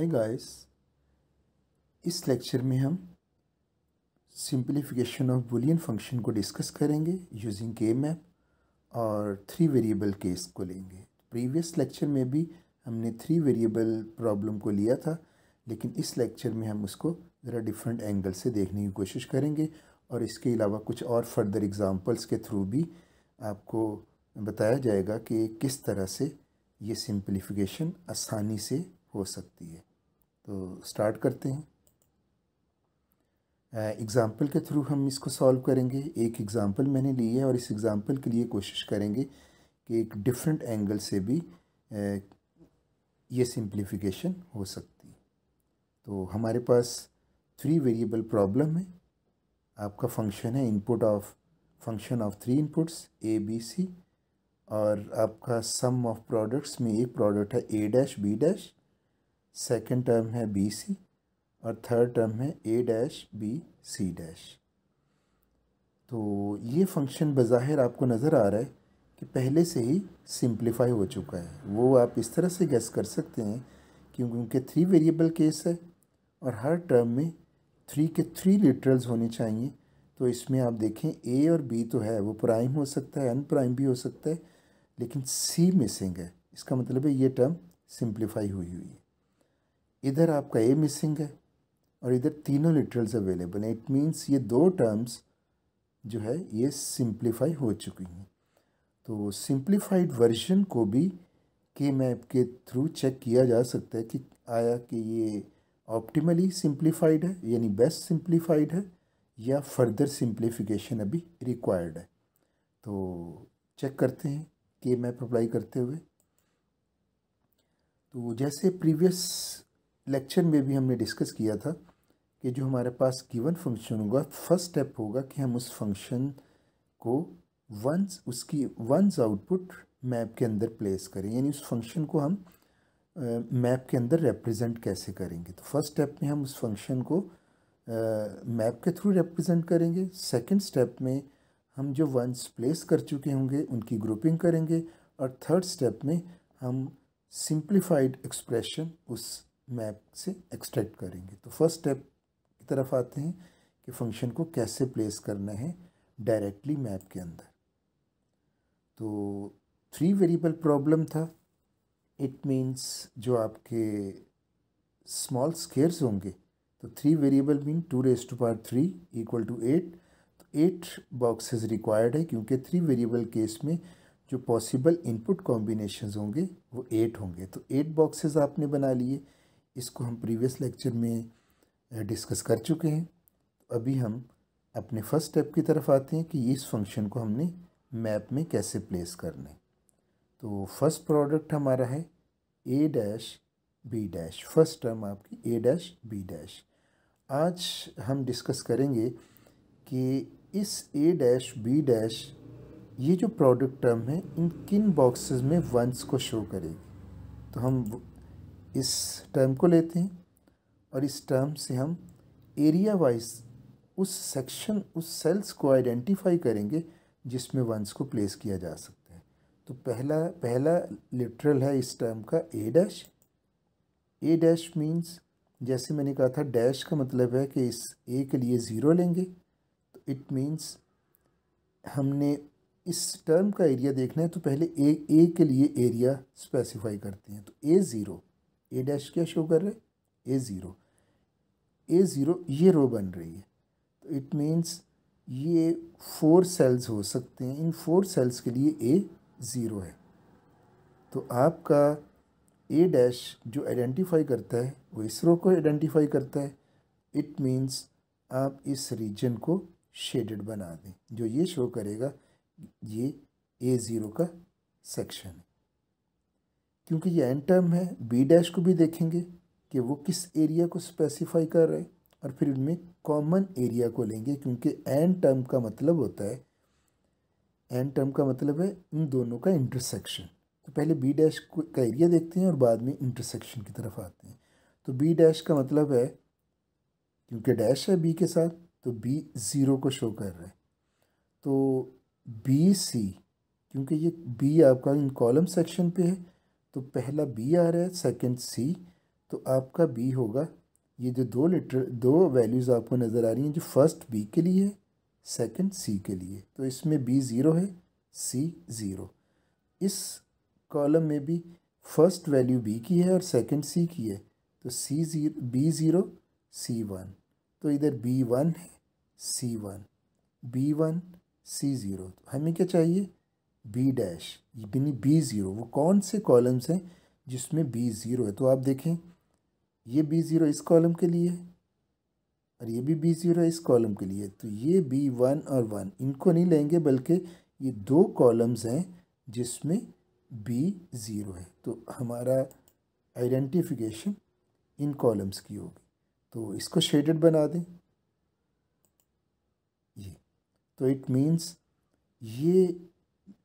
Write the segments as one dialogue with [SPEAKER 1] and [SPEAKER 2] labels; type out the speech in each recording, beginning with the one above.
[SPEAKER 1] hi guys इस lecture में हम सिंपलीफिकेशन ऑफ बुलियन फंक्शन को डिस्कस करेंगे यूजिंग के मैप और थ्री वेरिएबल केस को लेंगे प्रीवियस लेक्चर में भी हमने थ्री वेरिएबल प्रॉब्लम को लिया था लेकिन इस लेक्चर में हम उसको ज़रा डिफरेंट एंगल से देखने की कोशिश करेंगे और इसके अलावा कुछ और फर्दर एग्ज़ाम्पल्स के थ्रू भी आपको बताया जाएगा कि किस तरह से ये सिंप्लीफिकेशन आसानी से हो सकती है तो स्टार्ट करते हैं एग्ज़ाम्पल के थ्रू हम इसको सॉल्व करेंगे एक एग्ज़ाम्पल मैंने ली है और इस एग्ज़ाम्पल के लिए कोशिश करेंगे कि एक डिफरेंट एंगल से भी ये सिंप्लीफिकेशन हो सकती तो हमारे पास थ्री वेरिएबल प्रॉब्लम है आपका फंक्शन है input of function of three inputs A B C और आपका सम ऑफ प्रोडक्ट्स में एक प्रोडक्ट है A dash B dash second term है बी सी और थर्ड टर्म है A dash B C dash तो ये फंक्शन बज़ाहिर आपको नज़र आ रहा है कि पहले से ही सिंप्लीफाई हो चुका है वो आप इस तरह से गैस कर सकते हैं क्योंकि उनके थ्री वेरिएबल केस है और हर टर्म में थ्री के थ्री लिटरल्स होने चाहिए तो इसमें आप देखें ए और बी तो है वो प्राइम हो सकता है अन प्राइम भी हो सकता है लेकिन सी मिसिंग है इसका मतलब है ये टर्म सिंप्लीफाई हुई हुई है इधर आपका ए मिसिंग है और इधर तीनों लिटरल्स अवेलेबल हैं इट मींस ये दो टर्म्स जो है ये सिंप्लीफाई हो चुकी हैं तो सिंप्लीफाइड वर्जन को भी के मैप के थ्रू चेक किया जा सकता है कि आया कि ये ऑप्टिमली सिंप्लीफाइड है यानी बेस्ट सिंप्लीफाइड है या फर्दर सिंप्लीफिकेशन अभी रिक्वायर्ड है तो चेक करते हैं के मैप अप्लाई करते हुए तो जैसे प्रीवियस लेक्चर में भी हमने डिस्कस किया था कि जो हमारे पास गिवन फंक्शन होगा फर्स्ट स्टेप होगा कि हम उस फंक्शन को वंस उसकी वंस आउटपुट मैप के अंदर प्लेस करें यानी उस फंक्शन को हम मैप के अंदर रिप्रेजेंट कैसे करेंगे तो फर्स्ट स्टेप में हम उस फंक्शन को मैप के थ्रू रिप्रेजेंट करेंगे सेकंड स्टेप में हम जो वंस प्लेस कर चुके होंगे उनकी ग्रुपिंग करेंगे और थर्ड स्टेप में हम सिंप्लीफाइड एक्सप्रेशन उस मैप से एक्सट्रैक्ट करेंगे तो फर्स्ट स्टेप की तरफ आते हैं कि फंक्शन को कैसे प्लेस करना है डायरेक्टली मैप के अंदर तो थ्री वेरिएबल प्रॉब्लम था इट मींस जो आपके स्मॉल स्केयर्स होंगे तो three variable mean two raise to power three equal to eight तो एट बॉक्सेस रिक्वायर्ड है क्योंकि थ्री वेरिएबल केस में जो पॉसिबल इनपुट कॉम्बिनेशन होंगे वो एट होंगे तो एट बॉक्सेस आपने बना लिए इसको हम प्रीवियस लेक्चर में डिस्कस कर चुके हैं अभी हम अपने फर्स्ट स्टेप की तरफ आते हैं कि इस फंक्शन को हमने मैप में कैसे प्लेस करना है तो फर्स्ट प्रोडक्ट हमारा है A dash B dash first term आपकी ए डैश बी डैश आज हम डिस्कस करेंगे कि इस ए डैश बी डैश ये जो प्रोडक्ट टर्म है इन किन बॉक्सेस में वंस को शो करेगी तो हम इस टर्म को लेते हैं और इस टर्म से हम एरिया वाइज उस सेक्शन उस सेल्स को आइडेंटिफाई करेंगे जिसमें वंस को प्लेस किया जा सकता है तो पहला पहला लिटरल है इस टर्म का A dash A dash means जैसे मैंने कहा था डैश का मतलब है कि इस ए के लिए ज़ीरो लेंगे तो इट मीन्स हमने इस टर्म का एरिया देखना है तो पहले ए ए के लिए एरिया स्पेसिफाई करते हैं तो ए ज़ीरो ए डैश क्या शो कर रहा है ए ज़ीरो ए ज़ीरो ये रो बन रही है तो इट मीन्स ये फोर सेल्स हो सकते हैं इन फोर सेल्स के लिए ए ज़ीरो है तो आपका ए डैश जो आइडेंटिफाई करता है वो इस रो को आइडेंटिफाई करता है इट मीन्स आप इस रीजन को शेडेड बना दें जो ये शो करेगा ये ए ज़ीरो का सेक्शन है क्योंकि ये एंड टर्म है बी डैश को भी देखेंगे कि वो किस एरिया को स्पेसिफाई कर रहे हैं और फिर उनमें कॉमन एरिया को लेंगे क्योंकि एंड टर्म का मतलब होता है एंड टर्म का मतलब है इन दोनों का इंटरसेक्शन तो पहले बी डैश का एरिया देखते हैं और बाद में इंटरसेक्शन की तरफ आते हैं तो बी डैश का मतलब है क्योंकि डैश है बी के साथ तो बी ज़ीरो को शो कर रहा है तो बी सी क्योंकि ये बी आपका इन कॉलम सेक्शन पे है तो पहला बी आ रहा है सेकंड सी तो आपका बी होगा ये जो दो लेटर दो वैल्यूज़ आपको नज़र आ रही हैं जो फर्स्ट बी के लिए है सेकेंड सी के लिए तो इसमें बी ज़ीरो है सी ज़ीरो इस कॉलम में भी फर्स्ट वैल्यू बी की है और सेकंड सी की है तो C zero B zero C one तो इधर बी वन है C one B one C zero तो हमें क्या चाहिए बी डैश यानी बी ज़ीरो वो कौन से कॉलम्स हैं जिसमें बी ज़ीरो है तो आप देखें ये बी ज़ीरो इस कॉलम के लिए है और ये भी बी ज़ीरो इस कॉलम के लिए तो ये बी वन और वन इनको नहीं लेंगे बल्कि ये दो कॉलम्स हैं जिसमें बी ज़ीरो है तो हमारा आइडेंटिफिकेशन इन कॉलम्स की होगी तो इसको शेडेड बना दें ये तो इट मीन्स ये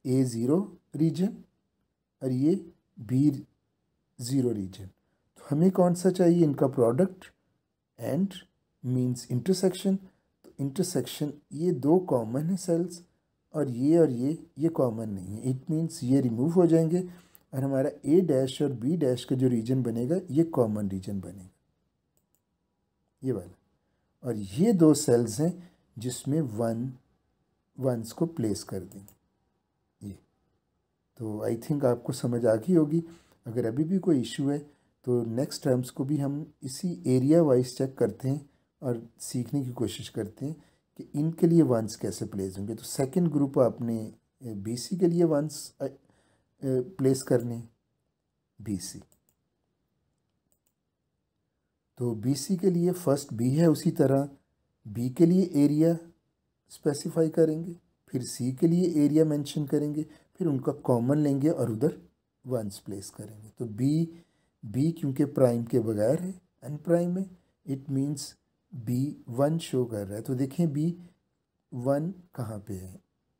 [SPEAKER 1] ए ज़ीरो रीजन और ये बी ज़ीरो रीजन तो हमें कौन सा चाहिए इनका प्रोडक्ट एंड मींस इंटरसेक्शन तो इंटरसेक्शन ये दो कॉमन है सेल्स और ये और ये ये कॉमन नहीं है इट मीन्स ये रिमूव हो जाएंगे और हमारा ए डैश और बी डैश का जो रीजन बनेगा ये कॉमन रीजन बनेगा ये वाला और ये दो सेल्स हैं जिसमें वन वंस को प्लेस कर देंगे तो आई थिंक आपको समझ आ गई होगी अगर अभी भी कोई इशू है तो नेक्स्ट टर्म्स को भी हम इसी एरिया वाइज चेक करते हैं और सीखने की कोशिश करते हैं कि इनके लिए वंस कैसे प्लेस होंगे तो सेकंड ग्रुप आपने बीसी के लिए वंस प्लेस करने बीसी तो बीसी के लिए फर्स्ट बी है उसी तरह बी के लिए एरिया स्पेसिफाई करेंगे फिर सी के लिए एरिया मेंशन करेंगे फिर उनका कॉमन लेंगे और उधर वंस प्लेस करेंगे तो बी बी क्योंकि प्राइम के बगैर है प्राइम है it means B one show कर रहा है तो देखें बी वन कहाँ पे है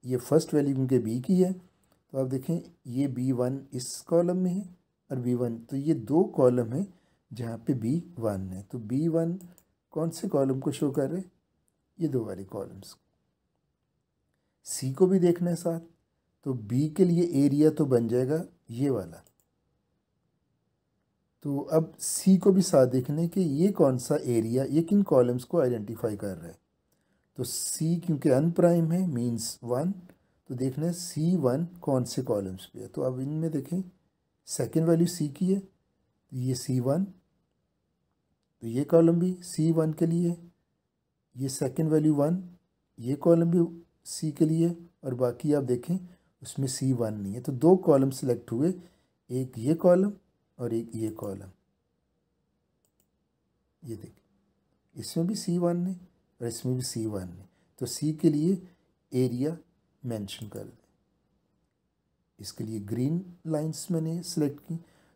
[SPEAKER 1] ये फर्स्ट वैल्यू क्योंकि बी की है तो आप देखें ये बी वन इस कॉलम में है और बी वन तो ये दो कॉलम है जहाँ पे बी वन है तो बी वन कौन से कॉलम को शो कर रहे ये दो वाले कॉलम्स सी को भी देखना है साथ तो बी के लिए एरिया तो बन जाएगा ये वाला तो अब सी को भी साथ देखने कि ये कौन सा एरिया ये किन कॉलम्स को आइडेंटिफाई कर रहा है तो सी क्योंकि अन प्राइम है मींस वन तो देखना है सी वन कौन से कॉलम्स पे है तो अब इनमें देखें सेकंड वैल्यू सी की है तो ये सी वन तो ये कॉलम भी सी वन के लिए ये सेकंड वैल्यू वन ये कॉलम भी सी के लिए और बाकी आप देखें उसमें सी वन नहीं है तो दो कॉलम सिलेक्ट हुए एक ये कॉलम और एक ये कॉलम ये देखिए इसमें भी सी वन है और इसमें भी सी वन है तो सी के लिए एरिया मेंशन कर दें इसके लिए ग्रीन लाइंस मैंने सेलेक्ट की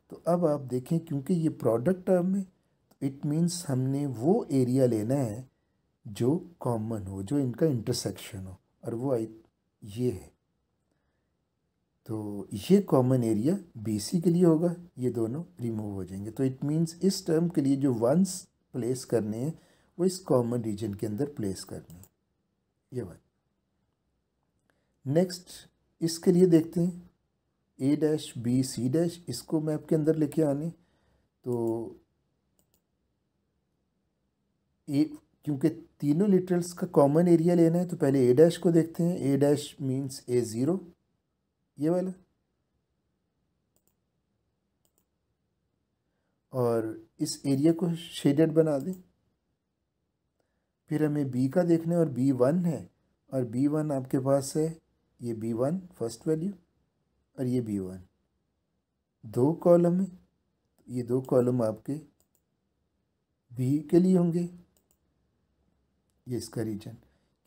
[SPEAKER 1] तो अब आप देखें क्योंकि ये प्रोडक्ट टर्म है तो इट मींस हमने वो एरिया लेना है जो कॉमन हो जो इनका इंटरसेक्शन हो और वो आई ये है तो ये कॉमन एरिया के लिए होगा ये दोनों रिमूव हो जाएंगे तो इट मीन्स इस टर्म के लिए जो वंस प्लेस करने हैं वो इस कॉमन रीजन के अंदर प्लेस करने ये बात नेक्स्ट इसके लिए देखते हैं A dash B C dash इसको मैप के अंदर लेके आने तो ए क्योंकि तीनों लिटरल्स का कॉमन एरिया लेना है तो पहले ए डैश को देखते हैं A dash means A zero ये वाला और इस एरिया को शेडेड बना दें फिर हमें बी का देखना है और बी वन है और बी वन आपके पास है ये बी वन फर्स्ट वैल्यू और ये बी वन दो कॉलम है ये दो कॉलम आपके बी के लिए होंगे ये इसका रीजन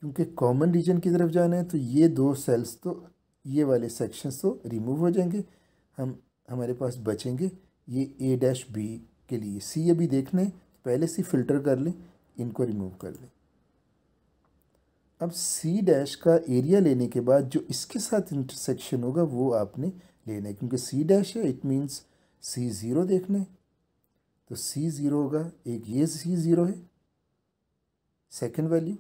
[SPEAKER 1] क्योंकि कॉमन रीजन की तरफ जाना है तो ये दो सेल्स तो ये वाले सेक्शंस तो रिमूव हो जाएंगे हम हमारे पास बचेंगे ये ए डैश बी के लिए सी अभी देख लें पहले से फ़िल्टर कर लें इनको रिमूव कर लें अब सी डैश का एरिया लेने के बाद जो इसके साथ इंटरसेक्शन होगा वो आपने लेना है क्योंकि सी डैश है इट मीन्स सी ज़ीरो देख लें तो सी ज़ीरो होगा एक ये सी ज़ीरो है सेकंड वैल्यू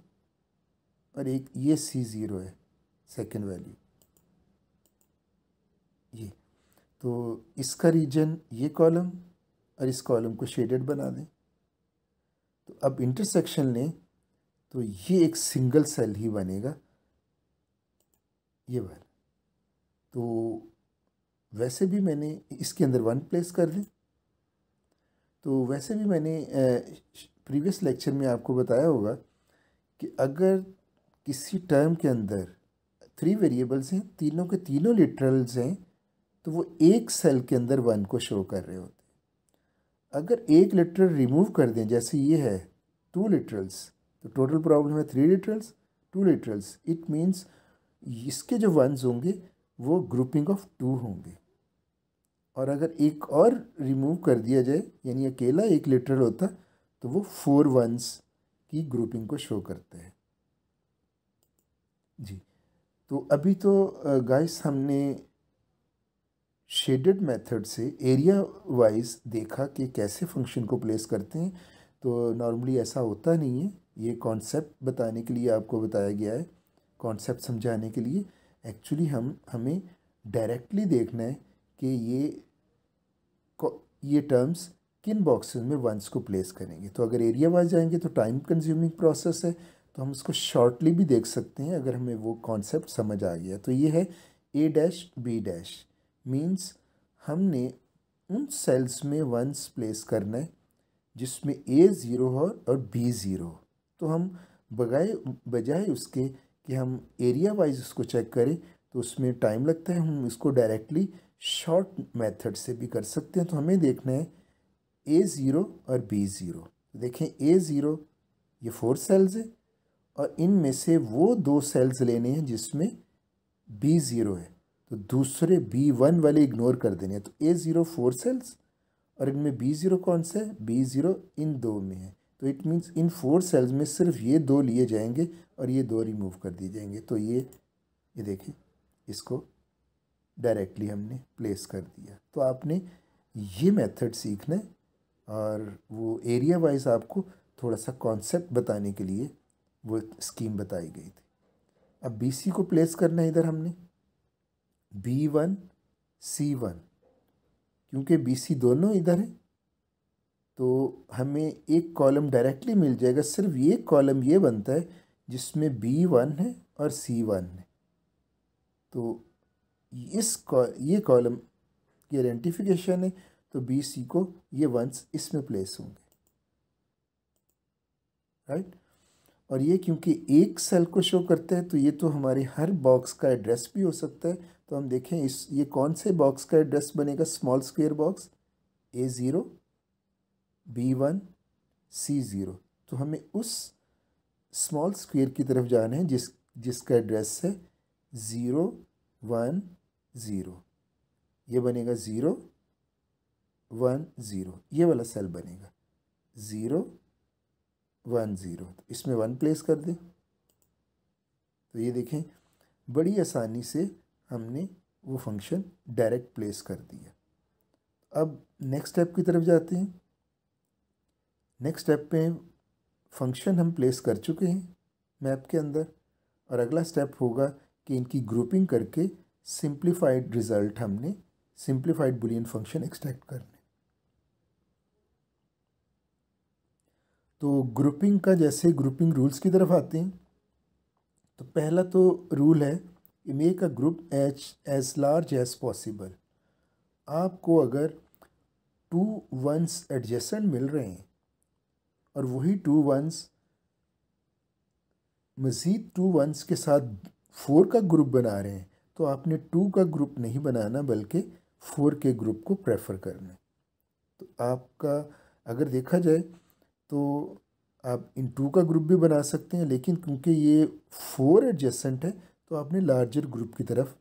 [SPEAKER 1] और एक ये सी ज़ीरो है सेकंड वैल्यू तो इसका रीजन ये कॉलम और इस कॉलम को शेडेड बना दें तो अब इंटरसेक्शन लें तो ये एक सिंगल सेल ही बनेगा ये वाला तो वैसे भी मैंने इसके अंदर वन प्लेस कर दी तो वैसे भी मैंने प्रीवियस लेक्चर में आपको बताया होगा कि अगर किसी टर्म के अंदर थ्री वेरिएबल्स हैं तीनों के तीनों लिटरल्स हैं तो वो एक सेल के अंदर वन को शो कर रहे होते अगर एक लिटरल रिमूव कर दें जैसे ये है टू लिटरल्स तो टोटल प्रॉब्लम है three literals two literals it means इसके जो वंस होंगे वो ग्रुपिंग ऑफ टू होंगे और अगर एक और रिमूव कर दिया जाए यानी अकेला एक लिटरल होता तो वो फोर वंस की ग्रुपिंग को शो करते हैं जी तो अभी तो गाइस हमने शेडेड मेथड से एरिया वाइज देखा कि कैसे फंक्शन को प्लेस करते हैं तो नॉर्मली ऐसा होता नहीं है ये कॉन्सेप्ट बताने के लिए आपको बताया गया है कॉन्सेप्ट समझाने के लिए एक्चुअली हम हमें डायरेक्टली देखना है कि ये ये टर्म्स किन बॉक्सेस में वंस को प्लेस करेंगे तो अगर एरिया वाइज जाएंगे तो टाइम कंज्यूमिंग प्रोसेस है तो हम इसको शॉर्टली भी देख सकते हैं अगर हमें वो कॉन्सेप्ट समझ आ गया तो ये है A dash B dash means हमने उन सेल्स में वंस प्लेस करना है जिसमें ए ज़ीरो हो और बी ज़ीरो तो हम बजाय बजाय उसके कि हम एरिया वाइज उसको चेक करें तो उसमें टाइम लगता है हम इसको डायरेक्टली शॉर्ट मेथड से भी कर सकते हैं तो हमें देखना है ए ज़ीरो और बी ज़ीरो तो देखें ए ज़ीरो ये फोर सेल्स है और इनमें से वो दो सेल्स लेने हैं जिसमें बी ज़ीरो है तो दूसरे बी वन वाले इग्नोर कर देने हैं तो ए ज़ीरो फोर सेल्स और इनमें बी ज़ीरो कौन सा है बी ज़ीरो इन दो में है तो इट मीन्स इन फोर सेल्स में सिर्फ ये दो लिए जाएंगे और ये दो रिमूव कर दिए जाएंगे तो ये ये देखें इसको डायरेक्टली हमने प्लेस कर दिया तो आपने ये मेथड सीखना है और वो एरिया वाइज आपको थोड़ा सा कॉन्सेप्ट बताने के लिए वो स्कीम बताई गई थी अब सी को प्लेस करना है इधर हमने बी वन सी वन क्योंकि बी सी दोनों इधर है तो हमें एक कॉलम डायरेक्टली मिल जाएगा सिर्फ ये कॉलम ये बनता है जिसमें बी वन है और सी वन है तो इस कॉ ये कॉलम की आइडेंटिफिकेशन है तो बी सी को ये वंस इसमें प्लेस होंगे राइट और ये क्योंकि एक सेल को शो करता है तो ये तो हमारे हर बॉक्स का एड्रेस भी हो सकता है तो हम देखें इस ये कौन से बॉक्स का एड्रेस बनेगा small square box A zero B one C zero तो हमें उस स्मॉल स्क्वेयर की तरफ जाना है जिस जिसका एड्रेस है ज़ीरो वन ज़ीरो ये बनेगा ज़ीरो वन ज़ीरो ये वाला सेल बनेगा ज़ीरो वन ज़ीरो तो इसमें वन प्लेस कर दें तो ये देखें बड़ी आसानी से हमने वो फंक्शन डायरेक्ट प्लेस कर दिया अब नेक्स्ट स्टेप की तरफ जाते हैं नेक्स्ट स्टेप पे फंक्शन हम प्लेस कर चुके हैं मैप के अंदर और अगला स्टेप होगा कि इनकी ग्रुपिंग करके सिंप्लीफाइड रिज़ल्ट हमने सिंप्लीफाइड बुलियन फंक्शन एक्सट्रैक्ट करने तो ग्रुपिंग का जैसे ग्रुपिंग रूल्स की तरफ आते हैं तो पहला तो रूल है You make a group each as large as possible आपको अगर टू वंस एडजेसन मिल रहे हैं और वही टू वंस मज़ीद टू वंस के साथ फोर का ग्रुप बना रहे हैं तो आपने टू का ग्रुप नहीं बनाना बल्कि फोर के ग्रुप को प्रेफर करना तो आपका अगर देखा जाए तो आप इन टू का ग्रुप भी बना सकते हैं लेकिन क्योंकि ये फोर एडजेसेंट है तो आपने लार्जर ग्रुप की तरफ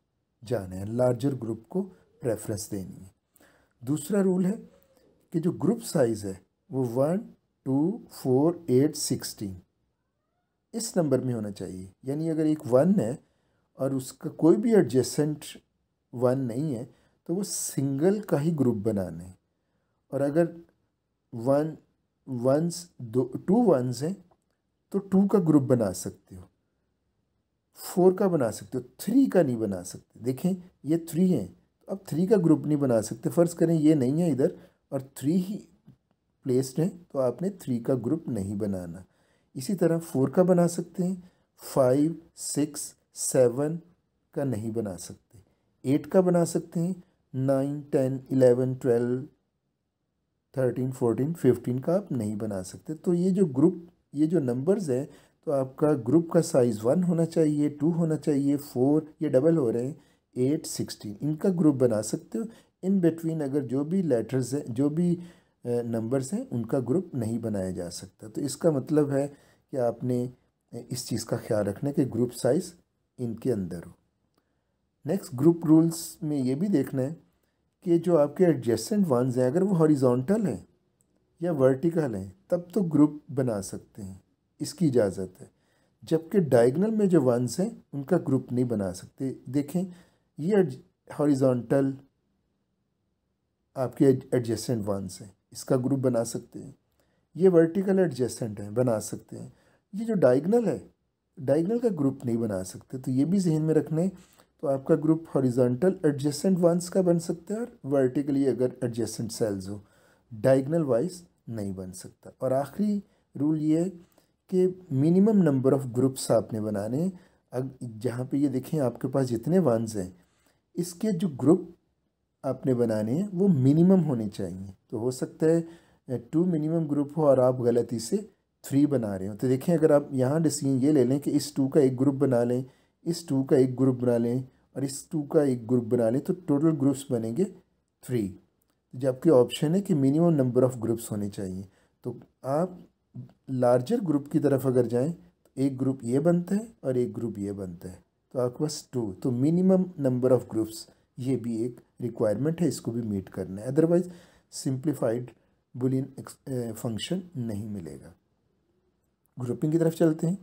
[SPEAKER 1] जाना है लार्जर ग्रुप को प्रेफरेंस देनी है दूसरा रूल है कि जो ग्रुप साइज़ है वो one two four eight sixteen इस नंबर में होना चाहिए यानी अगर एक वन है और उसका कोई भी एडजेसेंट वन नहीं है तो वो सिंगल का ही ग्रुप बनाना है और अगर वन वंस दो टू वंस हैं तो टू का ग्रुप बना सकते हो फोर का बना सकते हो थ्री का नहीं बना सकते देखें ये थ्री है तो अब थ्री का ग्रुप नहीं बना सकते फ़र्ज़ करें ये नहीं है इधर और थ्री ही प्लेस्ड है तो आपने थ्री का ग्रुप नहीं बनाना इसी तरह फोर का बना सकते हैं फाइव सिक्स सेवन का नहीं बना सकते एट का बना सकते हैं nine ten eleven twelve thirteen fourteen fifteen का आप नहीं बना सकते तो ये जो ग्रुप ये जो नंबर्स हैं तो आपका ग्रुप का साइज़ वन होना चाहिए टू होना चाहिए फोर ये डबल हो रहे हैं एट सिक्सटीन इनका ग्रुप बना सकते हो इन बिटवीन अगर जो भी लेटर्स हैं जो भी नंबर्स हैं उनका ग्रुप नहीं बनाया जा सकता तो इसका मतलब है कि आपने इस चीज़ का ख्याल रखना कि ग्रुप साइज़ इनके अंदर हो नेक्स्ट ग्रुप रूल्स में ये भी देखना है कि जो आपके एडजेसेंट वंस हैं अगर वो हॉरिजॉन्टल हैं या वर्टिकल हैं तब तो ग्रुप बना सकते हैं इसकी इजाज़त है जबकि डायगनल में जो वंस हैं उनका ग्रुप नहीं बना सकते देखें ये हॉरिजॉन्टल आपके एडजेसेंट वंस हैं इसका ग्रुप बना सकते हैं ये वर्टिकल एडजेसेंट हैं बना सकते हैं ये जो डायगनल है डायगनल का ग्रुप नहीं बना सकते तो ये भी जहन में रखना है तो आपका ग्रुप हॉरिजॉन्टल एडजेसेंट वंस का बन सकता है और वर्टिकली अगर एडजेसेंट सेल्स हो डायगनल वाइज नहीं बन सकता और आखिरी रूल ये है कि मिनिमम नंबर ऑफ़ ग्रुप्स आपने बनाने अब जहाँ पे ये देखें आपके पास जितने वंस हैं इसके जो ग्रुप आपने बनाने हैं वो मिनिमम होने चाहिए तो हो सकता है टू मिनिमम ग्रुप हो और आप गलती से थ्री बना रहे हो तो देखें अगर आप यहाँ डिसीजन ये ले लें कि इस टू का एक ग्रुप बना लें इस टू का एक ग्रुप बना लें और इस टू का एक ग्रुप बना लें तो टोटल ग्रुप्स बनेंगे थ्री जबकि ऑप्शन है कि मिनिमम नंबर ऑफ़ ग्रुप्स होने चाहिए तो आप लार्जर ग्रुप की तरफ अगर जाएं तो एक ग्रुप ये बनता है और एक ग्रुप ये बनता है तो आपके पास टू तो मिनिमम नंबर ऑफ़ ग्रुप्स ये भी एक रिक्वायरमेंट है इसको भी मीट करना है अदरवाइज सिंप्लीफाइड बुलियन फंक्शन नहीं मिलेगा ग्रुपिंग की तरफ चलते हैं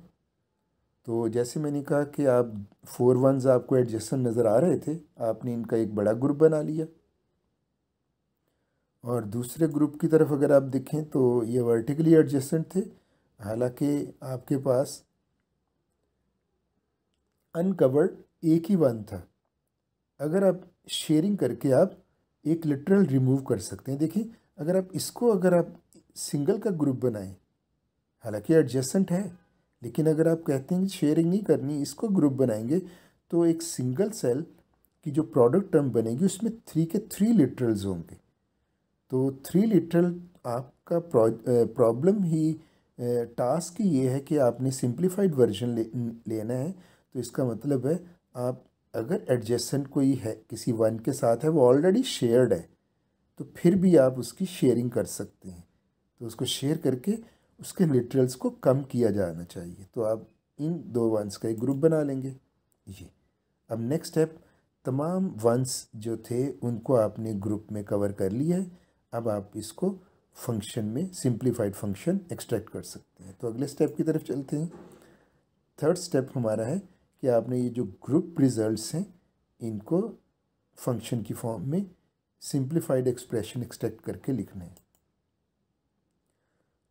[SPEAKER 1] तो जैसे मैंने कहा कि आप फोर वंस आपको एडजस्टन नज़र आ रहे थे आपने इनका एक बड़ा ग्रुप बना लिया और दूसरे ग्रुप की तरफ अगर आप देखें तो ये वर्टिकली एडजस्टेंट थे हालांकि आपके पास अनकवर्ड एक ही वन था अगर आप शेयरिंग करके आप एक लिटरल रिमूव कर सकते हैं देखिए अगर आप इसको अगर आप सिंगल का ग्रुप बनाएं हालांकि एडजस्टेंट है लेकिन अगर आप कहते हैं शेयरिंग नहीं करनी इसको ग्रुप बनाएंगे तो एक सिंगल सेल की जो प्रोडक्ट टर्म बनेगी उसमें थ्री के थ्री लिटरल्स होंगे तो थ्री लिटरल आपका प्रॉब्लम ही टास्क ये है कि आपने सिंप्लीफाइड वर्जन ले, लेना है तो इसका मतलब है आप अगर एडजेसेंट कोई है किसी वन के साथ है वो ऑलरेडी शेयर्ड है तो फिर भी आप उसकी शेयरिंग कर सकते हैं तो उसको शेयर करके उसके लिटरल्स को कम किया जाना चाहिए तो आप इन दो वंस का एक ग्रुप बना लेंगे ये अब नेक्स्ट स्टेप तमाम वंस जो थे उनको आपने ग्रुप में कवर कर लिया है अब आप इसको फंक्शन में सिंप्लीफाइड फंक्शन एक्सट्रैक्ट कर सकते हैं तो अगले स्टेप की तरफ चलते हैं थर्ड स्टेप हमारा है कि आपने ये जो ग्रुप रिजल्ट्स हैं इनको फंक्शन की फॉर्म में सिंप्लीफाइड एक्सप्रेशन एक्सट्रैक्ट करके लिखना है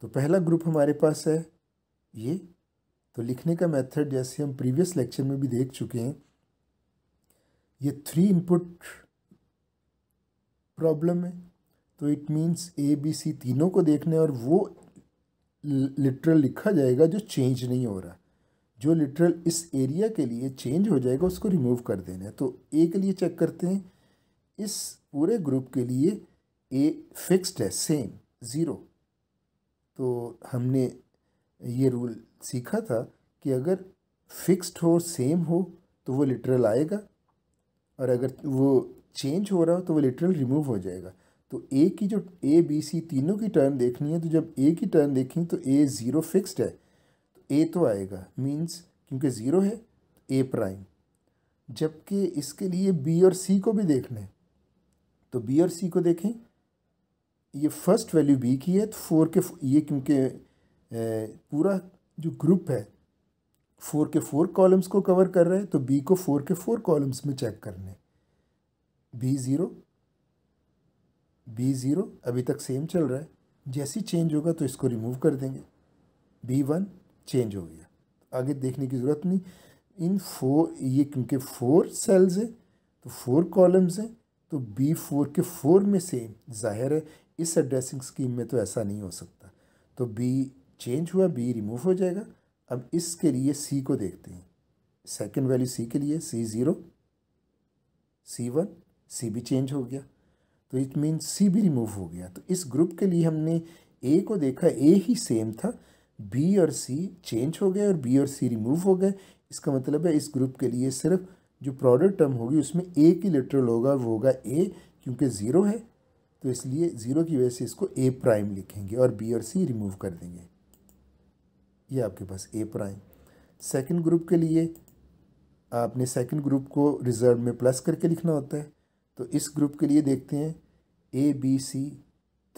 [SPEAKER 1] तो पहला ग्रुप हमारे पास है ये तो लिखने का मेथड जैसे हम प्रीवियस लेक्चर में भी देख चुके हैं ये थ्री इनपुट प्रॉब्लम है तो it means A B C तीनों को देखने और वो लिटरल लिखा जाएगा जो चेंज नहीं हो रहा जो लिटरल इस एरिया के लिए चेंज हो जाएगा उसको रिमूव कर देना है तो ए के लिए चेक करते हैं इस पूरे ग्रुप के लिए ए फिक्स्ड है सेम ज़ीरो तो हमने ये रूल सीखा था कि अगर फिक्स्ड हो सेम हो तो वो लिटरल आएगा और अगर वो चेंज हो रहा हो तो वो लिटरल रिमूव हो जाएगा तो ए की जो ए बी सी तीनों की टर्न देखनी है तो जब ए की टर्न देखें तो ए ज़ीरो फिक्स्ड है तो ए तो आएगा मीन्स क्योंकि ज़ीरो है ए प्राइम जबकि इसके लिए बी और सी को भी देखना है तो बी और सी को देखें ये फर्स्ट वैल्यू बी की है तो फोर के ये क्योंकि पूरा जो ग्रुप है फोर के फोर कॉलम्स को कवर कर रहे हैं तो बी को फोर के फोर कॉलम्स में चेक है बी ज़ीरो बी ज़ीरो अभी तक सेम चल रहा है जैसी चेंज होगा तो इसको रिमूव कर देंगे बी वन चेंज हो गया आगे देखने की ज़रूरत नहीं इन फोर ये क्योंकि फोर सेल्स हैं तो फोर कॉलम्स हैं तो बी फोर के फोर में सेम जाहिर है इस एड्रेसिंग स्कीम में तो ऐसा नहीं हो सकता तो बी चेंज हुआ बी रिमूव हो जाएगा अब इसके लिए सी को देखते हैं सेकेंड वैल्यू सी के लिए सी ज़ीरो सी वन सी भी चेंज हो गया तो इट मीन सी भी रिमूव हो गया तो इस ग्रुप के लिए हमने ए को देखा ए ही सेम था बी और सी चेंज हो गए और बी और सी रिमूव हो गए इसका मतलब है इस ग्रुप के लिए सिर्फ जो प्रोडक्ट टर्म होगी उसमें ए की लिटरल होगा वो होगा ए क्योंकि ज़ीरो है तो इसलिए ज़ीरो की वजह से इसको ए प्राइम लिखेंगे और बी और सी रिमूव कर देंगे ये आपके पास ए प्राइम सेकंड ग्रुप के लिए आपने सेकंड ग्रुप को रिजर्व में प्लस करके लिखना होता है तो इस ग्रुप के लिए देखते हैं A B C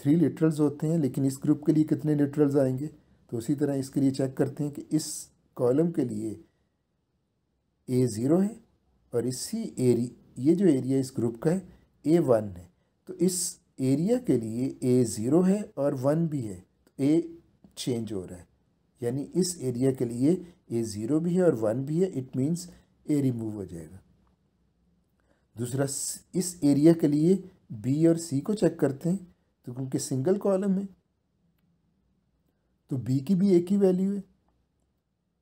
[SPEAKER 1] three literals होते हैं लेकिन इस ग्रुप के लिए कितने लिटरल्स आएंगे तो उसी तरह इसके लिए चेक करते हैं कि इस कॉलम के लिए ए ज़ीरो है और इसी एरिया ये जो एरिया इस ग्रुप का है ए वन है तो इस एरिया के लिए ए ज़ीरो है और वन भी है तो ए चेंज हो रहा है यानी इस एरिया के लिए ए ज़ीरो भी है और वन भी है इट मीन्स ए रिमूव हो जाएगा दूसरा इस एरिया के लिए बी और सी को चेक करते हैं तो क्योंकि सिंगल कॉलम है तो बी की भी एक ही वैल्यू है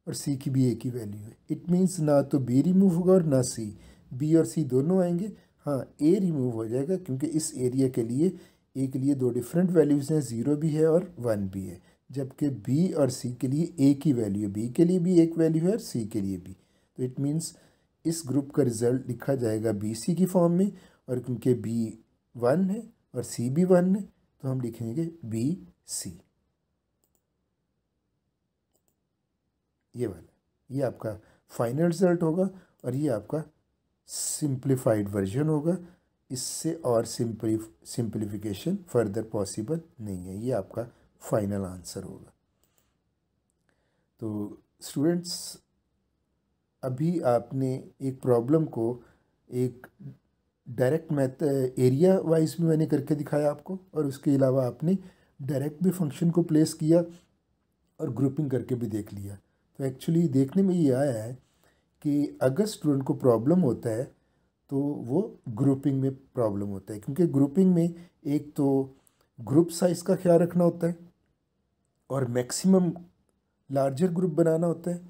[SPEAKER 1] और सी की भी एक ही वैल्यू है इट मीन्स ना तो बी रिमूव होगा और ना सी बी और सी दोनों आएंगे हाँ ए रिमूव हो जाएगा क्योंकि इस एरिया के लिए ए के लिए दो डिफरेंट वैल्यूज़ हैं ज़ीरो भी है और वन भी है जबकि बी और सी के लिए एक ही वैल्यू है बी के लिए भी एक वैल्यू है और सी के लिए भी तो इट मीन्स इस ग्रुप का रिज़ल्ट लिखा जाएगा बी सी की फॉर्म में और क्योंकि बी वन है और सी भी वन है तो हम लिखेंगे बी सी ये वाला ये आपका फाइनल रिज़ल्ट होगा और ये आपका सिंप्लीफाइड वर्जन होगा इससे और सिंपली सिंप्लीफिकेशन फर्दर पॉसिबल नहीं है ये आपका फाइनल आंसर होगा तो स्टूडेंट्स अभी आपने एक प्रॉब्लम को एक डायरेक्ट मैथ एरिया वाइज भी मैंने करके दिखाया आपको और उसके अलावा आपने डायरेक्ट भी फंक्शन को प्लेस किया और ग्रुपिंग करके भी देख लिया तो एक्चुअली देखने में ये आया है कि अगर स्टूडेंट को प्रॉब्लम होता है तो वो ग्रुपिंग में प्रॉब्लम होता है क्योंकि ग्रुपिंग में एक तो ग्रुप साइज़ का ख्याल रखना होता है और मैक्सिमम लार्जर ग्रुप बनाना होता है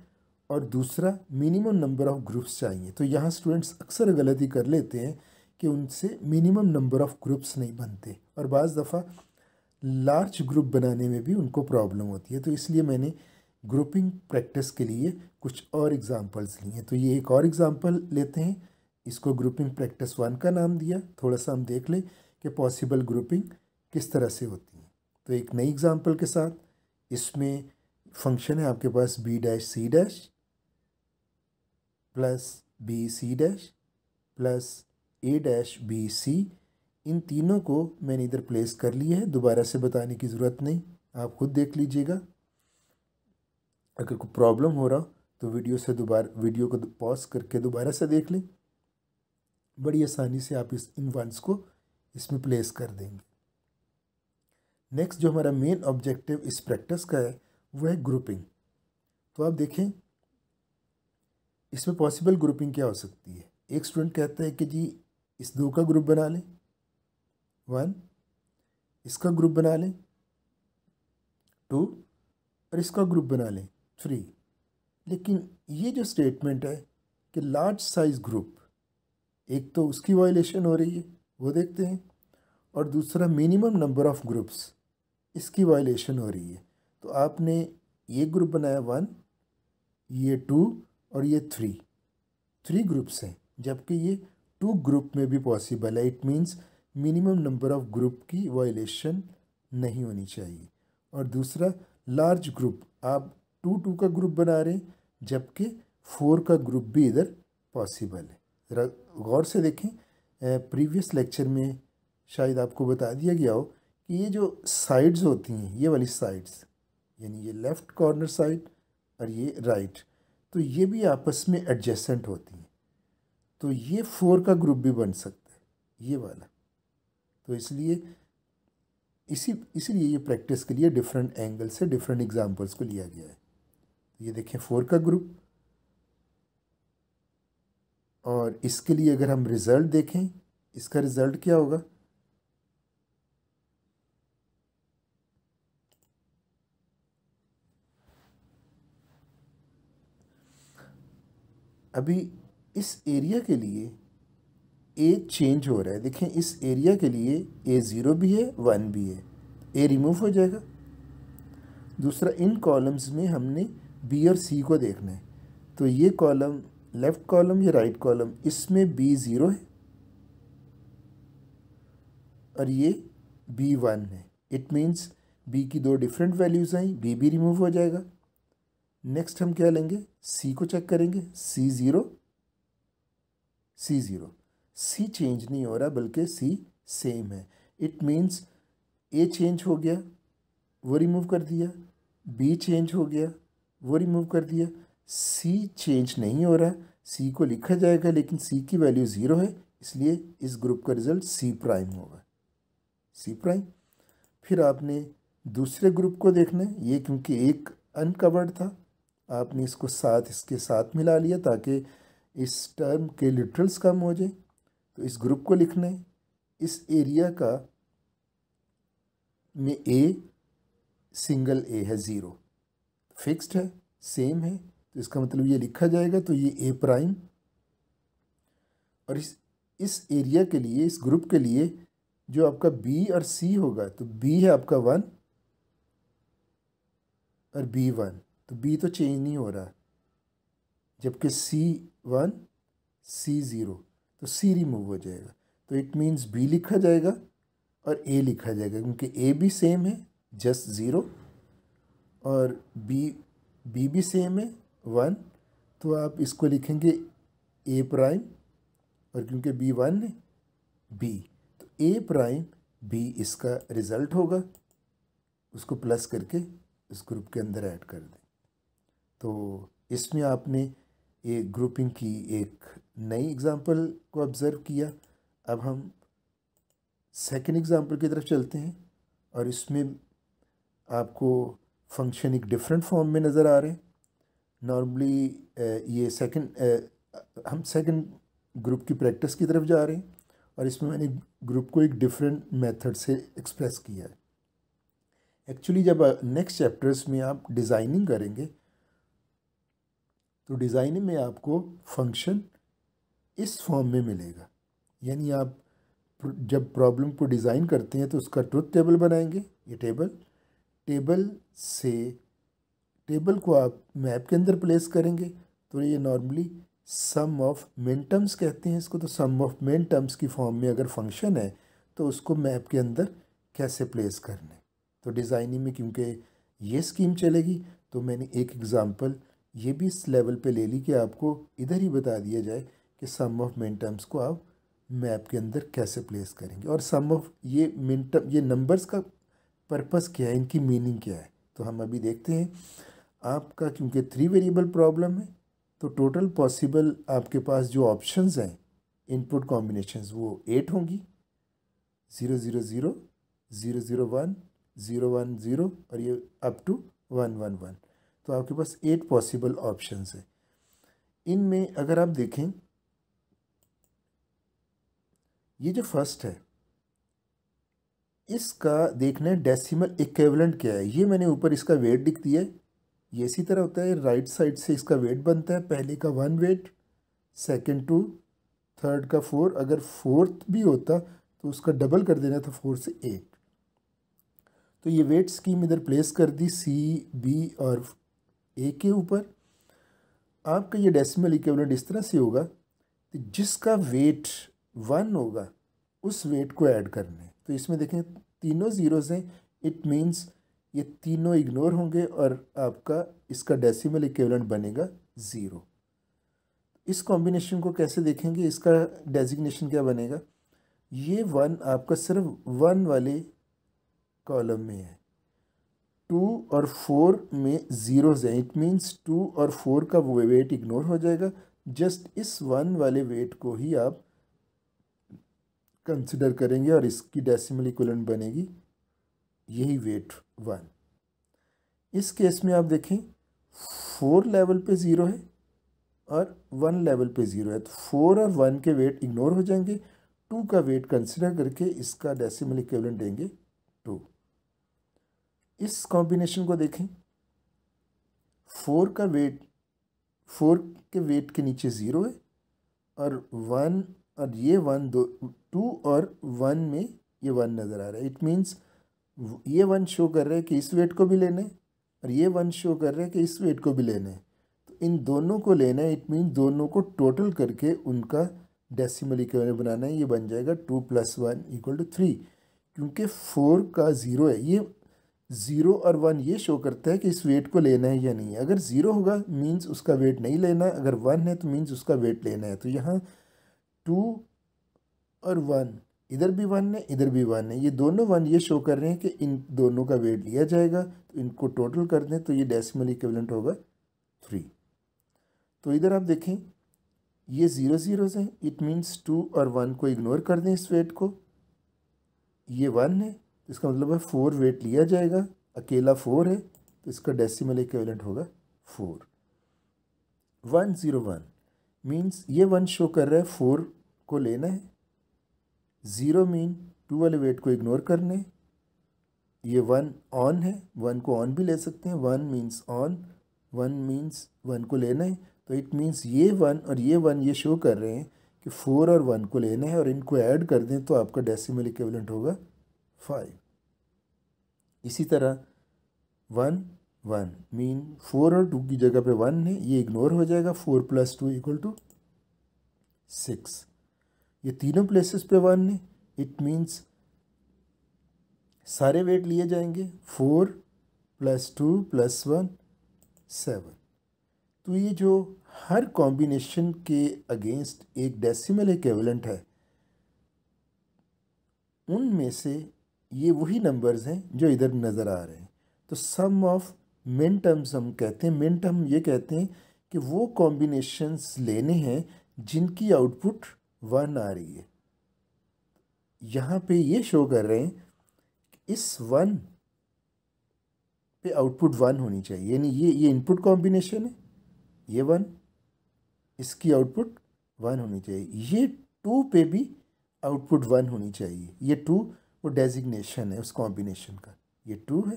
[SPEAKER 1] और दूसरा मिनिमम नंबर ऑफ़ ग्रुप्स चाहिए तो यहाँ स्टूडेंट्स अक्सर गलती कर लेते हैं कि उनसे मिनिमम नंबर ऑफ़ ग्रुप्स नहीं बनते और बज़ दफ़ा लार्ज ग्रुप बनाने में भी उनको प्रॉब्लम होती है तो इसलिए मैंने ग्रुपिंग प्रैक्टिस के लिए कुछ और एग्ज़ाम्पल्स लिए हैं तो ये एक और एग्ज़ाम्पल लेते हैं इसको ग्रुपिंग प्रैक्टिस वन का नाम दिया थोड़ा सा हम देख लें कि पॉसिबल ग्रुपिंग किस तरह से होती है तो एक नई एग्ज़ाम्पल के साथ इसमें फंक्शन है आपके पास B dash C dash plus B C dash plus A dash B C इन तीनों को मैंने इधर प्लेस कर लिया है दोबारा से बताने की ज़रूरत नहीं आप खुद देख लीजिएगा अगर कोई प्रॉब्लम हो रहा हो तो वीडियो से दोबारा वीडियो को पॉज करके दोबारा से देख लें बड़ी आसानी से आप इस इन वंस को इसमें प्लेस कर देंगे नेक्स्ट जो हमारा मेन ऑब्जेक्टिव इस प्रैक्टिस का है वो है ग्रुपिंग तो आप देखें इसमें पॉसिबल ग्रुपिंग क्या हो सकती है एक स्टूडेंट कहता है कि जी इस दो का ग्रुप बना लें वन इसका ग्रुप बना लें टू और इसका ग्रुप बना लें थ्री लेकिन ये जो स्टेटमेंट है कि लार्ज साइज़ ग्रुप एक तो उसकी वायलेशन हो रही है वो देखते हैं और दूसरा मिनिमम नंबर ऑफ़ ग्रुप्स इसकी वायलेशन हो रही है तो आपने ये ग्रुप बनाया वन ये टू और ये थ्री थ्री ग्रुप्स हैं जबकि ये टू ग्रुप में भी पॉसिबल है it means minimum number of group की वायलेशन नहीं होनी चाहिए और दूसरा लार्ज ग्रुप आप टू टू का ग्रुप बना रहे हैं जबकि फोर का ग्रुप भी इधर पॉसिबल है गौर से देखें प्रीवियस लेक्चर में शायद आपको बता दिया गया हो कि ये जो साइड्स होती हैं ये वाली साइड्स यानी ये लेफ़्ट कॉर्नर साइड और ये राइट तो ये भी आपस में एडजेसेंट होती हैं तो ये फोर का ग्रुप भी बन सकता है ये वाला तो इसलिए इसी इसीलिए ये प्रैक्टिस के लिए डिफरेंट एंगल से डिफरेंट एग्जांपल्स को लिया गया है ये देखें फोर का ग्रुप और इसके लिए अगर हम रिज़ल्ट देखें इसका रिज़ल्ट क्या होगा अभी इस एरिया के लिए ए चेंज हो रहा है देखें इस एरिया के लिए ए ज़ीरो भी है वन भी है ए रिमूव हो जाएगा दूसरा इन कॉलम्स में हमने बी और सी को देखना है तो ये कॉलम लेफ़्ट कॉलम या राइट कॉलम इसमें बी ज़ीरो है और ये बी वन है इट मीन्स बी की दो डिफरेंट वैल्यूज़ आई बी भी रिमूव हो जाएगा नेक्स्ट हम क्या लेंगे सी को चेक करेंगे C zero C zero C change नहीं हो रहा बल्कि सी सेम है इट मीन्स ए चेंज हो गया वो रिमूव कर दिया बी चेंज हो गया वो रिमूव कर दिया सी चेंज नहीं हो रहा सी को लिखा जाएगा लेकिन सी की वैल्यू ज़ीरो है इसलिए इस ग्रुप का रिज़ल्ट सी प्राइम होगा सी प्राइम फिर आपने दूसरे ग्रुप को देखना है ये क्योंकि एक अनकवर्ड था आपने इसको साथ इसके साथ मिला लिया ताकि इस टर्म के लिटरल्स कम हो जाए तो इस ग्रुप को लिखना है इस एरिया का में ए सिंगल ए है ज़ीरो फिक्स्ड है सेम है तो इसका मतलब ये लिखा जाएगा तो ये ए प्राइम और इस इस एरिया के लिए इस ग्रुप के लिए जो आपका बी और सी होगा तो बी है आपका वन और बी वन तो बी तो चेंज नहीं हो रहा है जबकि सी वन सी ज़ीरो तो सी रिमूव हो जाएगा तो इट मीन्स बी लिखा जाएगा और ए लिखा जाएगा क्योंकि ए भी सेम है जस्ट ज़ीरो और बी बी भी सेम है वन तो आप इसको लिखेंगे ए प्राइम और क्योंकि बी वन है बी तो ए प्राइम बी इसका रिज़ल्ट होगा उसको प्लस करके इस ग्रुप के अंदर ऐड कर दें तो इसमें आपने एक ग्रुपिंग की एक नई एग्ज़ाम्पल को ऑब्ज़र्व किया अब हम सेकंड एग्ज़ाम्पल की तरफ चलते हैं और इसमें आपको फंक्शन एक डिफरेंट फॉर्म में नज़र आ रहे हैं नॉर्मली ये सेकंड हम सेकंड ग्रुप की प्रैक्टिस की तरफ जा रहे हैं और इसमें मैंने ग्रुप को एक डिफरेंट मेथड से एक्सप्रेस किया है एक्चुअली जब नेक्स्ट चैप्टर्स में आप डिज़ाइनिंग करेंगे तो डिज़ाइन में आपको फंक्शन इस फॉर्म में मिलेगा यानी आप जब प्रॉब्लम को डिज़ाइन करते हैं तो उसका ट्रुथ टेबल बनाएंगे ये टेबल टेबल से टेबल को आप मैप के अंदर प्लेस करेंगे तो ये normally sum of main minterms कहते हैं इसको तो सम ऑफ मेन टर्म्स की फॉर्म में अगर फंक्शन है तो उसको मैप के अंदर कैसे प्लेस करने तो डिज़ाइनिंग में क्योंकि ये स्कीम चलेगी तो मैंने एक एग्ज़ाम्पल ये भी इस लेवल पे ले ली कि आपको इधर ही बता दिया जाए कि सम ऑफ मेन टर्म्स को आप मैप के अंदर कैसे प्लेस करेंगे और सम ऑफ ये मिन टर्म ये नंबर्स का पर्पस क्या है इनकी मीनिंग क्या है तो हम अभी देखते हैं आपका क्योंकि थ्री वेरिएबल प्रॉब्लम है तो टोटल पॉसिबल आपके पास जो ऑप्शंस हैं इनपुट कॉम्बिनेशंस वो एट होंगी zero zero zero zero zero one zero one zero और ये up to one one one तो आपके पास एट पॉसिबल ऑप्शन है इनमें अगर आप देखें ये जो फर्स्ट है इसका देखना है डेसिमल इक्वलेंट क्या है ये मैंने ऊपर इसका वेट लिख दिया है ये इसी तरह होता है राइट साइड से इसका वेट बनता है पहले का one weight second two third का फोर अगर फोर्थ भी होता तो उसका डबल कर देना था फोर से एट तो ये वेट स्कीम इधर प्लेस कर दी सी बी और ए के ऊपर आपका ये डेसिमल इक्वलेंट इस तरह से होगा कि जिसका वेट वन होगा उस वेट को ऐड करना है तो इसमें देखें तीनों ज़ीरोज़ हैं इट मीन्स ये तीनों इग्नोर होंगे और आपका इसका डेसिमल इक्वलेंट बनेगा ज़ीरो इस कॉम्बिनेशन को कैसे देखेंगे इसका डेजिग्नेशन क्या बनेगा ये वन आपका सिर्फ वन वाले कॉलम में है टू और फोर में ज़ीरोज़ हैं इट मीन्स टू और फोर का वो वेट इग्नोर हो जाएगा जस्ट इस वन वाले वेट को ही आप कंसिडर करेंगे और इसकी डेसिमल इक्वलेंट बनेगी यही वेट वन इस केस में आप देखें फोर लेवल पे ज़ीरो है और वन लेवल पे ज़ीरो है तो फोर और वन के वेट इग्नोर हो जाएंगे टू का वेट कंसिडर करके इसका डेसिमल इक्वलेंट देंगे टू इस कॉम्बिनेशन को देखें फोर का वेट फोर के वेट के नीचे ज़ीरो है और वन और ये वन दो टू और वन में ये वन नज़र आ रहा है इट मीन्स ये वन शो कर रहा है कि इस वेट को भी लेना है और ये वन शो कर रहा है कि इस वेट को भी लेना है तो इन दोनों को लेना है इट मीन दोनों को टोटल करके उनका डेसिमल इक्वेलेंट बनाना है ये बन जाएगा two plus one equal to three क्योंकि फोर का ज़ीरो है ये ज़ीरो और वन ये शो करता है कि इस वेट को लेना है या नहीं अगर ज़ीरो होगा मीन्स उसका वेट नहीं लेना है अगर वन है तो मीन्स उसका वेट लेना है तो यहाँ टू और वन इधर भी वन है इधर भी वन है ये दोनों वन ये शो कर रहे हैं कि इन दोनों का वेट लिया जाएगा तो इनको टोटल कर दें तो ये डेसिमल इक्विवेलेंट होगा थ्री तो इधर आप देखें ये ज़ीरो ज़ीरोज़ हैं इट मीन्स टू और वन को इग्नोर कर दें इस वेट को ये वन है तो इसका मतलब है फोर वेट लिया जाएगा अकेला फोर है तो इसका डेसिमल इक्विवेलेंट होगा four one zero one means ये वन शो कर रहा है फोर को लेना है ज़ीरो मीन टू वाले वेट को इग्नोर करने ये वन ऑन है वन को ऑन भी ले सकते हैं one means on one means one को लेना है तो इट मीन्स ये वन और ये वन ये शो कर रहे हैं कि फोर और वन को लेना है और इनको ऐड कर दें तो आपका डेसिमल इक्विवेलेंट होगा फाइव इसी तरह वन वन मीन फोर और टू की जगह पे वन है ये इग्नोर हो जाएगा four plus two equal to six ये तीनों प्लेसेस पे वन है इट मीन्स सारे वेट लिए जाएंगे four plus two plus one seven तो ये जो हर कॉम्बिनेशन के अगेंस्ट एक डेसिमल एक है उनमें से ये वही नंबर्स हैं जो इधर नज़र आ रहे हैं तो सम ऑफ मेन टर्म्स हम कहते हैं मेन टर्म ये कहते हैं कि वो कॉम्बिनेशंस लेने हैं जिनकी आउटपुट वन आ रही है यहाँ पे ये शो कर रहे हैं कि इस वन पे आउटपुट वन होनी चाहिए यानी ये ये इनपुट कॉम्बिनेशन है ये वन इसकी आउटपुट वन होनी चाहिए ये टू पे भी आउटपुट वन होनी चाहिए ये टू वो डेजिग्नेशन है उस कॉम्बिनेशन का ये टू है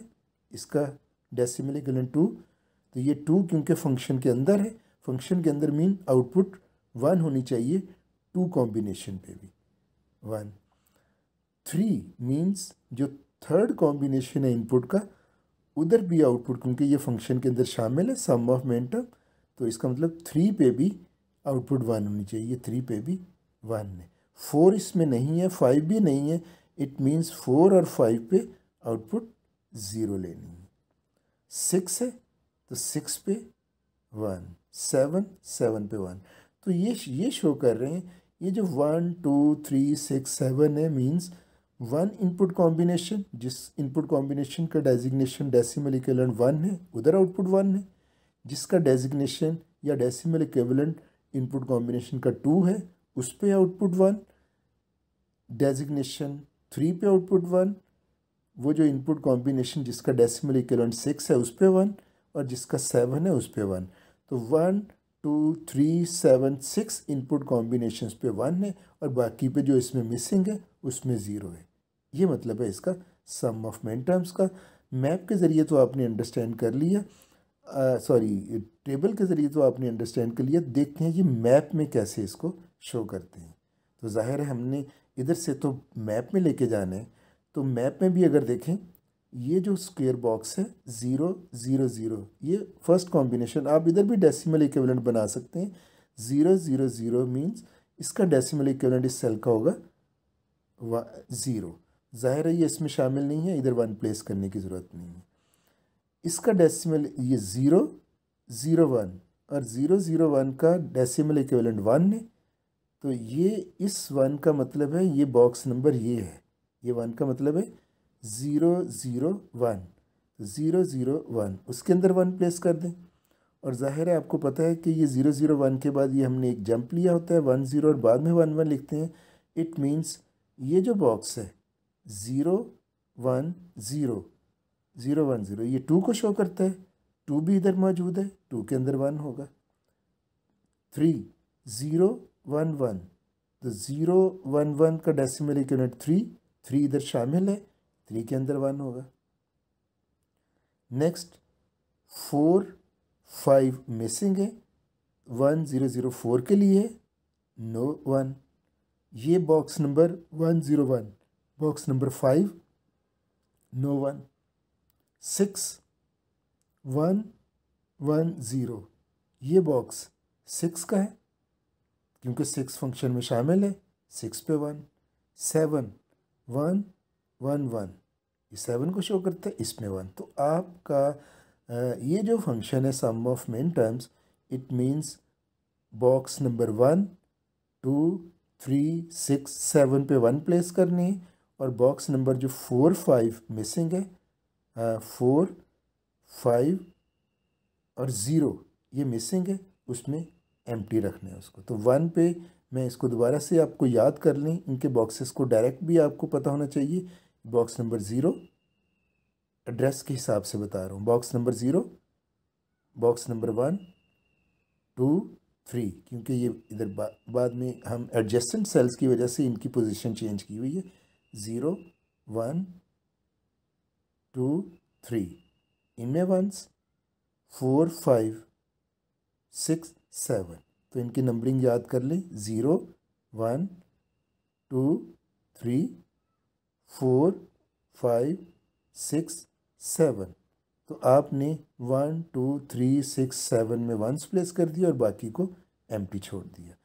[SPEAKER 1] इसका डेसिमल इक्वलन टू तो ये टू क्योंकि फंक्शन के अंदर है फंक्शन के अंदर मीन आउटपुट वन होनी चाहिए टू कॉम्बिनेशन पे भी वन थ्री मीन्स जो थर्ड कॉम्बिनेशन है इनपुट का उधर भी आउटपुट क्योंकि ये फंक्शन के अंदर शामिल है सम ऑफ मेंटम तो इसका मतलब थ्री पे भी आउटपुट वन होनी चाहिए थ्री पे भी वन है फोर इसमें नहीं है फाइव भी नहीं है इट मीन्स फोर और फाइव पे आउटपुट ज़ीरो लेनी है सिक्स है तो सिक्स पे वन सेवन सेवन पे वन तो ये ये शो कर रहे हैं ये जो one two three six seven है मीन्स वन इनपुट कॉम्बिनेशन जिस इनपुट कॉम्बिनेशन का डेजिग्नेशन डेसिमल इक्विवेलेंट वन है उधर आउटपुट वन है जिसका डेजिग्नेशन या डेसिमल इक्विवेलेंट इनपुट कॉम्बिनेशन का टू है उस पर आउटपुट वन डेजिग्नेशन थ्री पे आउटपुट वन वो जो इनपुट कॉम्बिनेशन जिसका डेसिमल इक्वलेंट सिक्स है उस पर वन और जिसका सेवन है उस पर वन तो one two three seven six input combination पे वन है और बाकी पे जो इसमें मिसिंग है उसमें ज़ीरो है ये मतलब है इसका सम ऑफ मेन टर्म्स का मैप के ज़रिए तो आपने अंडरस्टैंड कर लिया सॉरी टेबल के ज़रिए तो आपने अंडरस्टैंड कर लिया देखते हैं ये मैप में कैसे इसको शो करते हैं तो ज़ाहिर है हमने इधर से तो मैप में लेके जाने तो मैप में भी अगर देखें ये जो स्क्वेयर बॉक्स है ज़ीरो ज़ीरो ज़ीरो ये फर्स्ट कॉम्बिनेशन आप इधर भी डेसिमल इक्विवेलेंट बना सकते हैं ज़ीरो ज़ीरो ज़ीरो मीन्स इसका डेसिमल इक्विवेलेंट इस सेल का होगा वा ज़ीरो ज़ाहिर है ये इसमें शामिल नहीं है इधर वन प्लेस करने की ज़रूरत नहीं है इसका डेसिमल ये ज़ीरो ज़ीरो वन और ज़ीरो ज़ीरो वन का डेसिमल इक्विवेलेंट वन है तो ये इस वन का मतलब है ये बॉक्स नंबर ये है ये वन का मतलब है zero zero one zero zero one उसके अंदर वन प्लेस कर दें और ज़ाहिर है आपको पता है कि ये ज़ीरो ज़ीरो वन के बाद ये हमने एक जंप लिया होता है वन ज़ीरो और बाद में वन वन लिखते हैं इट मीन्स ये जो बॉक्स है zero one zero zero one zero ये टू को शो करता है टू भी इधर मौजूद है टू के अंदर वन होगा थ्री ज़ीरो वन वन तो ज़ीरो वन वन का डेसिमल एक यूनिट थ्री थ्री इधर शामिल है थ्री के अंदर वन होगा नेक्स्ट फोर फाइव मिसिंग है वन ज़ीरो ज़ीरो फोर के लिए नो वन ये box number one zero one box number five no one six one one zero ये बॉक्स सिक्स का है क्योंकि सिक्स फंक्शन में शामिल है सिक्स पे one seven one one one ये सेवन को शो करता है इसमें वन तो आपका ये जो फंक्शन है sum of main terms it means box number one two three six seven पे वन प्लेस करनी है और बॉक्स नंबर जो फोर फाइव मिसिंग है फोर फाइव और ज़ीरो ये मिसिंग है उसमें एम रखना है उसको तो वन पे मैं इसको दोबारा से आपको याद कर लें इनके बॉक्सेस को डायरेक्ट भी आपको पता होना चाहिए बॉक्स नंबर ज़ीरो एड्रेस के हिसाब से बता रहा हूँ box number zero box number one two three क्योंकि ये इधर बा, बाद में हम एडजस्टेंट सेल्स की वजह से इनकी पोजीशन चेंज की हुई है ज़ीरो वन टू थ्री इनमें ones four five six seven तो इनकी नंबरिंग याद कर लें zero one two three four five six seven तो आपने one two three six seven में वंस प्लेस कर दिया और बाकी को एम छोड़ दिया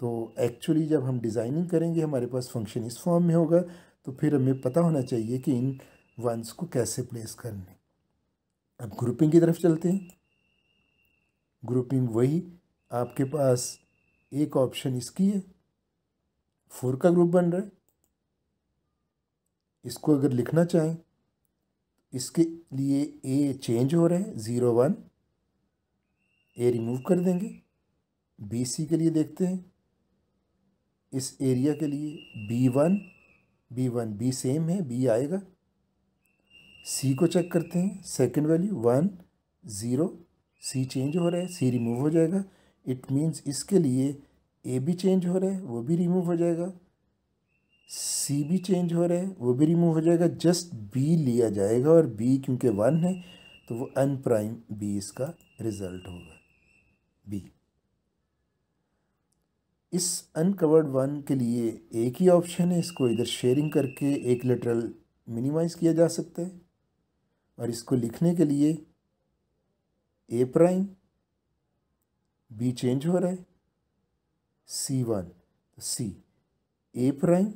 [SPEAKER 1] तो एक्चुअली जब हम डिज़ाइनिंग करेंगे हमारे पास फंक्शन इस फॉर्म में होगा तो फिर हमें पता होना चाहिए कि इन वंस को कैसे प्लेस करने अब ग्रुपिंग की तरफ चलते हैं ग्रुपिंग वही आपके पास एक ऑप्शन इसकी है फोर का ग्रुप बन रहा है इसको अगर लिखना चाहें इसके लिए ए चेंज हो रहा है ज़ीरो वन ए रिमूव कर देंगे बी सी के लिए देखते हैं इस एरिया के लिए B one B one B same है बी आएगा सी को चेक करते हैं second value one zero C change हो रहा है सी रिमूव हो जाएगा इट मीन्स इसके लिए ए भी चेंज हो रहा है वो भी रिमूव हो जाएगा सी भी चेंज हो रहा है वो भी रिमूव हो जाएगा जस्ट बी लिया जाएगा और बी क्योंकि वन है तो वो अन प्राइम बी इसका रिजल्ट होगा बी इस अनकवर्ड वन के लिए एक ही ऑप्शन है इसको इधर शेयरिंग करके एक लेटरल मिनिमाइज़ किया जा सकता है और इसको लिखने के लिए ए प्राइम बी चेंज हो रहा है सी वन तो सी ए प्राइम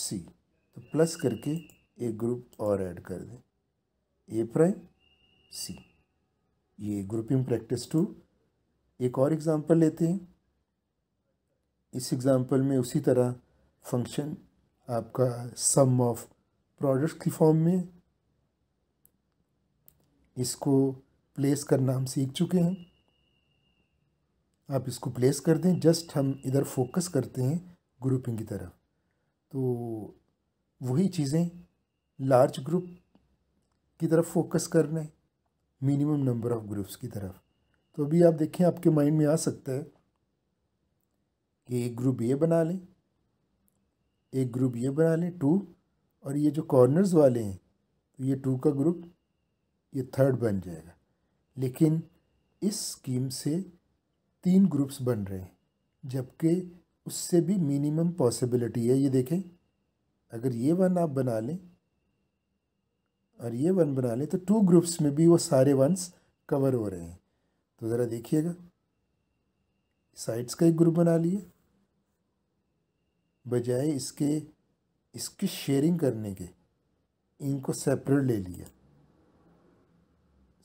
[SPEAKER 1] सी तो प्लस करके एक ग्रुप और ऐड कर दें ए प्राइम सी ये ग्रुपिंग प्रैक्टिस टू एक और एग्ज़ाम्पल लेते हैं इस एग्ज़ाम्पल में उसी तरह फंक्शन आपका सम ऑफ प्रोडक्ट्स की फॉर्म में इसको प्लेस करना हम सीख चुके हैं आप इसको प्लेस कर दें जस्ट हम इधर फोकस करते हैं ग्रुपिंग की तरफ तो वही चीज़ें लार्ज ग्रुप की तरफ फोकस करना है मिनिमम नंबर ऑफ़ ग्रुप्स की तरफ तो अभी आप देखें आपके माइंड में आ सकता है कि एक ग्रुप ये बना लें एक ग्रुप ये बना लें टू और ये जो कॉर्नर्स वाले हैं तो ये टू का ग्रुप ये थर्ड बन जाएगा लेकिन इस स्कीम से तीन ग्रुप्स बन रहे हैं जबकि उससे भी मिनिमम पॉसिबिलिटी है ये देखें अगर ये वन आप बना लें और ये वन बना लें तो टू ग्रुप्स में भी वो सारे वंस कवर हो रहे हैं तो ज़रा देखिएगा साइड्स का एक ग्रुप बना लिए बजाय इसके इसकी शेयरिंग करने के इनको सेपरेट ले लिया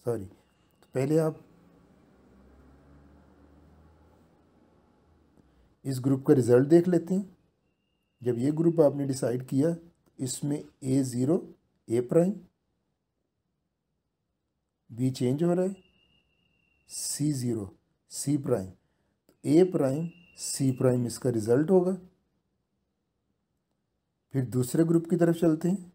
[SPEAKER 1] सॉरी तो पहले आप इस ग्रुप का रिज़ल्ट देख लेते हैं जब ये ग्रुप आपने डिसाइड किया इसमें A zero A prime B change हो रहा है सी ज़ीरो सी प्राइम तो ए प्राइम सी प्राइम इसका रिज़ल्ट होगा फिर दूसरे ग्रुप की तरफ चलते हैं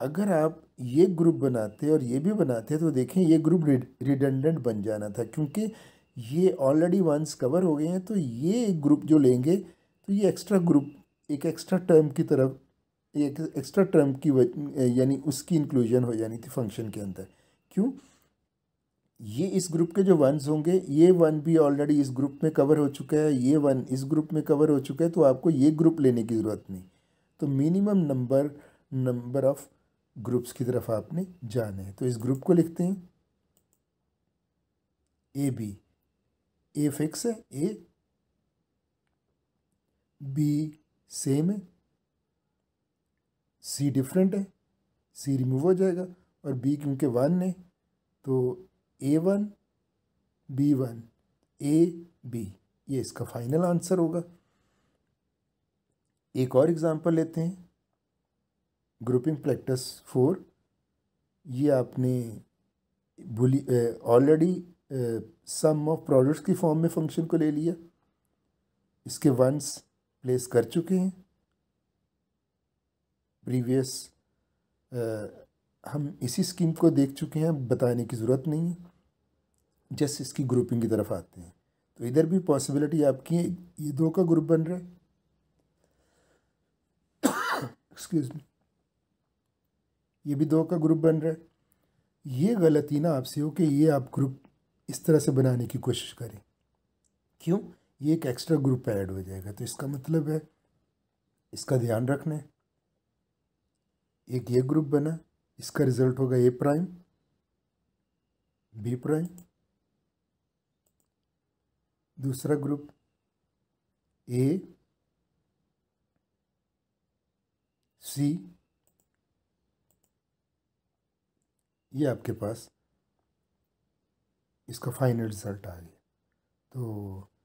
[SPEAKER 1] अगर आप ये ग्रुप बनाते और ये भी बनाते तो देखें ये ग्रुप रिडेंडेंट बन जाना था क्योंकि ये ऑलरेडी वंस कवर हो गए हैं तो ये एक ग्रुप जो लेंगे तो ये एक्स्ट्रा ग्रुप एक एक्स्ट्रा टर्म की तरफ एक एक्स्ट्रा टर्म की यानी उसकी इंक्लूजन हो जानी थी फंक्शन के अंदर क्यों ये इस ग्रुप के जो वंस होंगे ये वन भी ऑलरेडी इस ग्रुप में कवर हो चुका है ये वन इस ग्रुप में कवर हो चुका है तो आपको ये ग्रुप लेने की ज़रूरत नहीं तो minimum number number of groups की तरफ आपने जाना है तो इस ग्रुप को लिखते हैं ए बी ए फिक्स है ए बी सेम है सी डिफरेंट है सी रिमूव हो जाएगा और बी क्योंकि वन है तो A one B one A B ये इसका फाइनल आंसर होगा एक और एग्ज़ाम्पल लेते हैं ग्रुपिंग प्रैक्टिस फोर ये आपने बुली ऑलरेडी सम ऑफ प्रोडक्ट्स की फॉर्म में फंक्शन को ले लिया इसके वंस प्लेस कर चुके हैं प्रीवियस हम इसी स्कीम को देख चुके हैं बताने की ज़रूरत नहीं है जस्ट इसकी ग्रुपिंग की तरफ आते हैं तो इधर भी पॉसिबिलिटी आपकी है ये दो का ग्रुप बन रहा है एक्सक्यूज मी ये भी दो का ग्रुप बन रहा है ये गलती ना आपसे हो कि ये आप ग्रुप इस तरह से बनाने की कोशिश करें क्यों ये एक एक्स्ट्रा ग्रुप ऐड हो जाएगा तो इसका मतलब है इसका ध्यान रखना है एक ये ग्रुप बना इसका रिजल्ट होगा ए प्राइम बी प्राइम दूसरा ग्रुप ए सी ये आपके पास इसका फाइनल रिज़ल्ट आ गया तो